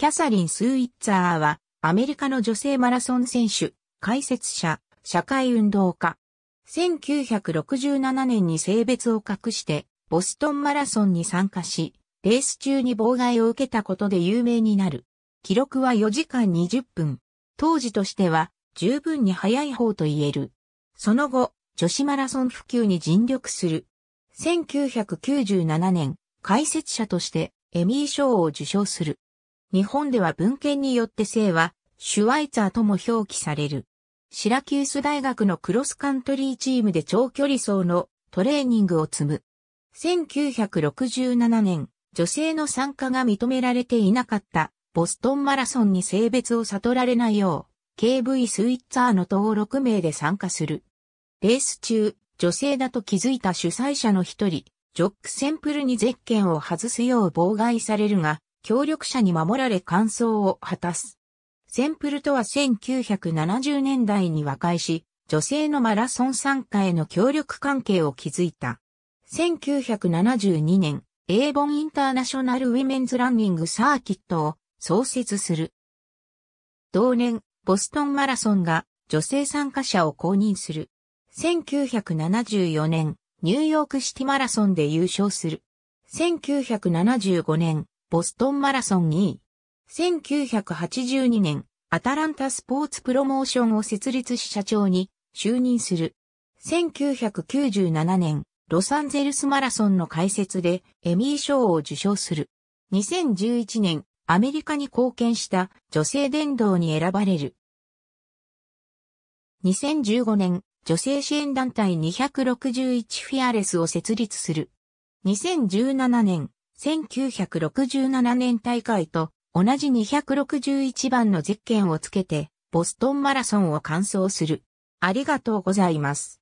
キャサリン・スーイッツァーは、アメリカの女性マラソン選手、解説者、社会運動家。1967年に性別を隠して、ボストンマラソンに参加し、レース中に妨害を受けたことで有名になる。記録は4時間20分。当時としては、十分に早い方と言える。その後、女子マラソン普及に尽力する。1997年、解説者として、エミー賞を受賞する。日本では文献によって姓は、シュワイツァーとも表記される。シラキュース大学のクロスカントリーチームで長距離走のトレーニングを積む。1967年、女性の参加が認められていなかったボストンマラソンに性別を悟られないよう、KV スイッツァーの登録名で参加する。レース中、女性だと気づいた主催者の一人、ジョックセンプルにゼッケンを外すよう妨害されるが、協力者に守られ完走を果たす。センプルとは1970年代に和解し、女性のマラソン参加への協力関係を築いた。1972年、エーボンインターナショナルウィメンズランニングサーキットを創設する。同年、ボストンマラソンが女性参加者を公認する。1974年、ニューヨークシティマラソンで優勝する。1975年、ボストンマラソン2 1982年、アタランタスポーツプロモーションを設立し社長に就任する。1997年、ロサンゼルスマラソンの開設でエミー賞を受賞する。2011年、アメリカに貢献した女性伝道に選ばれる。2015年、女性支援団体261フィアレスを設立する。2017年、1967年大会と同じ261番のゼッケンをつけて、ボストンマラソンを完走する。ありがとうございます。